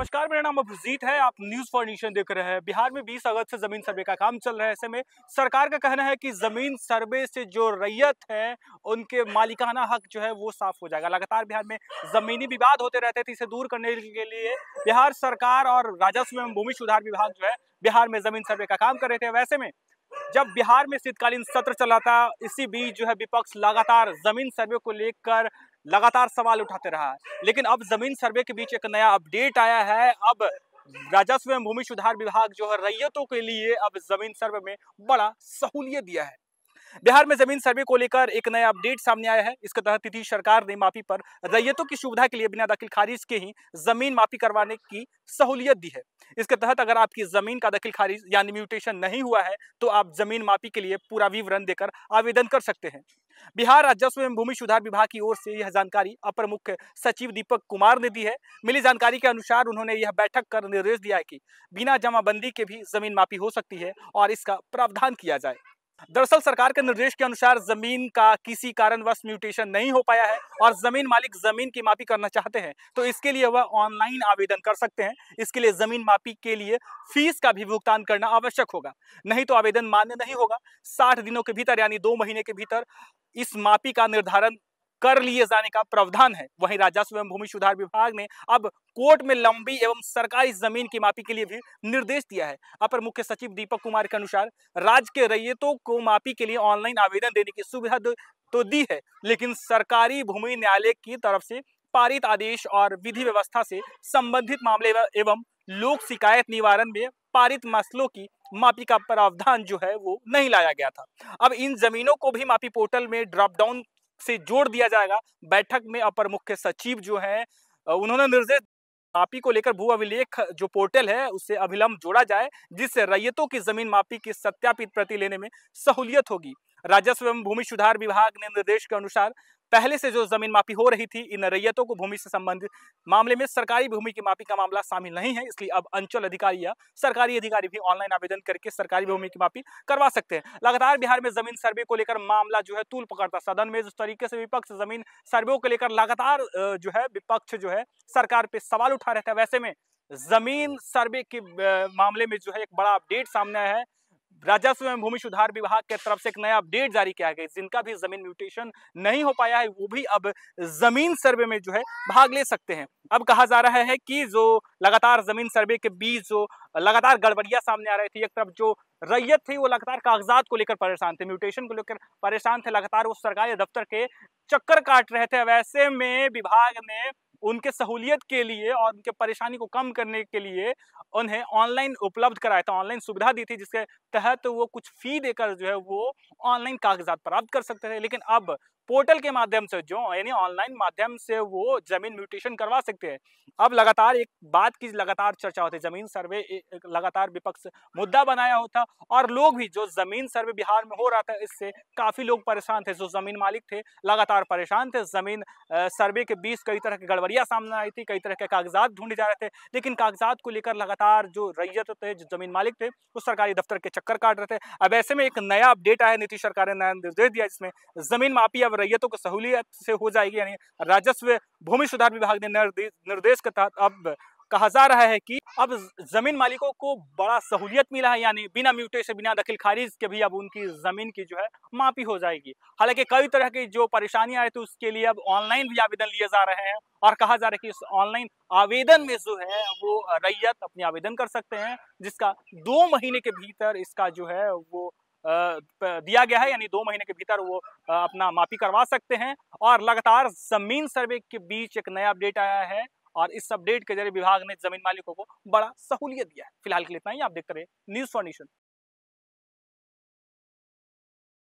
नमस्कार मेरा नाम अभिजीत है आप न्यूज फॉर देख रहे हैं बिहार में 20 अगस्त से जमीन सर्वे का काम चल रहा है ऐसे में सरकार का कहना है कि जमीन सर्वे से जो रैयत है उनके मालिकाना हक जो है वो साफ हो जाएगा लगातार बिहार में जमीनी विवाद होते रहते थे इसे दूर करने के लिए बिहार सरकार और राजस्व एवं भूमि सुधार विभाग जो है बिहार में जमीन सर्वे का काम कर रहे थे वैसे में जब बिहार में शीतकालीन सत्र चला था इसी बीच जो है विपक्ष लगातार जमीन सर्वे को लेकर लगातार सवाल उठाते रहा लेकिन अब जमीन सर्वे के बीच एक नया अपडेट आया है अब राजस्व एवं भूमि सुधार विभाग जो है रैयतों के लिए अब जमीन सर्वे में बड़ा सहूलियत दिया है बिहार में जमीन सर्वे को लेकर एक नया अपडेट सामने आया है इसके तहत तिथि सरकार ने माफी पर रैयतों की सुविधा के लिए बिना दखिल खारिज के ही जमीन माफी करवाने की सहूलियत दी है इसके तहत अगर आपकी जमीन का दखिल खारिज यानी म्यूटेशन नहीं हुआ है तो आप जमीन माफी के लिए पूरा विवरण देकर आवेदन कर सकते हैं बिहार राजस्व एवं भूमि सुधार विभाग की ओर से यह जानकारी अपर मुख्य सचिव दीपक कुमार ने दी है मिली जानकारी के अनुसार उन्होंने यह बैठक कर निर्देश दिया है कि बिना जमाबंदी के भी जमीन माफी हो सकती है और इसका प्रावधान किया जाए दरअसल सरकार के निर्देश के अनुसार जमीन का किसी कारणवश म्यूटेशन नहीं हो पाया है और जमीन मालिक जमीन की मापी करना चाहते हैं तो इसके लिए वह ऑनलाइन आवेदन कर सकते हैं इसके लिए जमीन मापी के लिए फीस का भी भुगतान करना आवश्यक होगा नहीं तो आवेदन मान्य नहीं होगा साठ दिनों के भीतर यानी दो महीने के भीतर इस मापी का निर्धारण कर लिए जाने का प्रावधान है वहीं राजस्व एवं भूमि सुधार विभाग ने अब कोर्ट में लंबी एवं सरकारी जमीन की मापी के लिए भी निर्देश दिया है अपर मुख्य सचिव दीपक कुमार के अनुसार राज्य के रैयतों को मापी के लिए ऑनलाइन आवेदन देने की सुविधा तो दी है लेकिन सरकारी भूमि न्यायालय की तरफ से पारित आदेश और विधि व्यवस्था से संबंधित मामले एवं लोक शिकायत निवारण में पारित मसलों की मापी का प्रावधान जो है वो नहीं लाया गया था अब इन जमीनों को भी मापी पोर्टल में ड्रॉप डाउन से जोड़ दिया जाएगा बैठक में अपर मुख्य सचिव जो है उन्होंने निर्देश मापी को लेकर भू अभिलेख जो पोर्टल है उससे अभिलंब जोड़ा जाए जिससे रैयतों की जमीन मापी की सत्यापित प्रति लेने में सहूलियत होगी राजस्व एवं भूमि सुधार विभाग ने निर्देश के अनुसार पहले से जो जमीन माफी हो रही थी इन रैयतों को भूमि से संबंधित मामले में सरकारी भूमि की माफी का मामला शामिल नहीं है इसलिए अब अंचल अधिकारी या सरकारी अधिकारी भी ऑनलाइन आवेदन करके सरकारी भूमि की माफी करवा सकते हैं लगातार बिहार में जमीन सर्वे को लेकर मामला जो है तूल पकड़ता सदन में जिस तरीके से विपक्ष जमीन सर्वे को लेकर लगातार जो है विपक्ष जो है सरकार पे सवाल उठा रहता है वैसे में जमीन सर्वे के मामले में जो है एक बड़ा अपडेट सामने आया है राजस्व एवं भूमि सुधार विभाग के तरफ से एक नया अपडेट जारी किया गया जिनका भी जमीन म्यूटेशन नहीं हो पाया है वो भी अब जमीन सर्वे में जो है भाग ले सकते हैं अब कहा जा रहा है कि जो लगातार जमीन सर्वे के बीच जो लगातार गड़बड़ियां सामने आ रही थी एक तरफ जो रैयत थी वो लगातार कागजात को लेकर परेशान थे म्यूटेशन को लेकर परेशान थे लगातार वो सरकारी दफ्तर के चक्कर काट रहे थे वैसे में विभाग ने उनके सहूलियत के लिए और उनके परेशानी को कम करने के लिए उन्हें ऑनलाइन उपलब्ध कराया था ऑनलाइन सुविधा दी थी जिसके तहत वो कुछ फी देकर जो है वो ऑनलाइन कागजात प्राप्त कर सकते थे लेकिन अब पोर्टल के माध्यम से जो यानी ऑनलाइन माध्यम से वो जमीन म्यूटेशन करवा सकते हैं अब लगातार एक बात की लगातार चर्चा होती है जमीन सर्वे लगातार विपक्ष मुद्दा बनाया होता और लोग भी जो जमीन सर्वे बिहार में हो रहा था इससे काफी लोग परेशान थे जो जमीन मालिक थे लगातार परेशान थे जमीन सर्वे के बीच कई तरह की गड़बड़िया सामने आई थी कई तरह के कागजात ढूंढे जा रहे थे लेकिन कागजात को लेकर लगातार जो रैयत थे जो जमीन मालिक थे वो सरकारी दफ्तर के चक्कर काट रहे थे अब ऐसे में एक नया अपडेट आया नीतीश सरकार ने नया निर्देश दिया जिसमें जमीन माफी अब रैयतों को सहूलियत से हो जाएगी यानी राजस्व भूमि सुधार विभाग ने निर्देश के तहत अब कहा जा रहा है कि अब जमीन मालिकों को बड़ा सहूलियत मिला है यानी बिना म्यूटे से बिना दखिल खारिज के भी अब उनकी जमीन की जो है माफी हो जाएगी हालांकि कई तरह की जो परेशानियां आए थी तो उसके लिए अब ऑनलाइन भी आवेदन लिए जा रहे हैं और कहा जा रहा है कि इस ऑनलाइन आवेदन में जो है वो रैयत अपने आवेदन कर सकते हैं जिसका दो महीने के भीतर इसका जो है वो दिया गया है यानी दो महीने के भीतर वो अपना मापी करवा सकते हैं और लगातार जमीन सर्वे के बीच एक नया अपडेट आया है और इस अपडेट के जरिए विभाग ने जमीन मालिकों को बड़ा सहूलियत दिया है फिलहाल के लिए इतना ही आप देखते रहे न्यूज फॉर नेशन